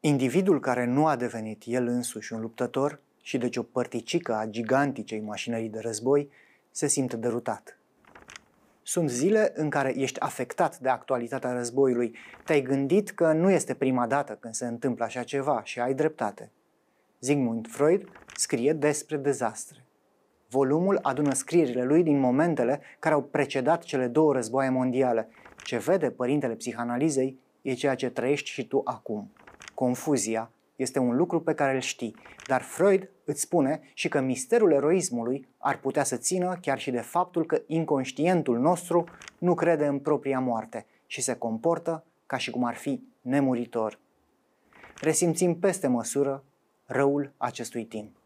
Individul care nu a devenit el însuși un luptător și deci o părticică a giganticei mașinării de război se simte derutat. Sunt zile în care ești afectat de actualitatea războiului, te-ai gândit că nu este prima dată când se întâmplă așa ceva și ai dreptate. Sigmund Freud scrie despre dezastre. Volumul adună scrierile lui din momentele care au precedat cele două războaie mondiale. Ce vede părintele psihanalizei e ceea ce trăiești și tu acum confuzia este un lucru pe care îl știi, dar Freud îți spune și că misterul eroismului ar putea să țină chiar și de faptul că inconștientul nostru nu crede în propria moarte și se comportă ca și cum ar fi nemuritor. Resimțim peste măsură răul acestui timp.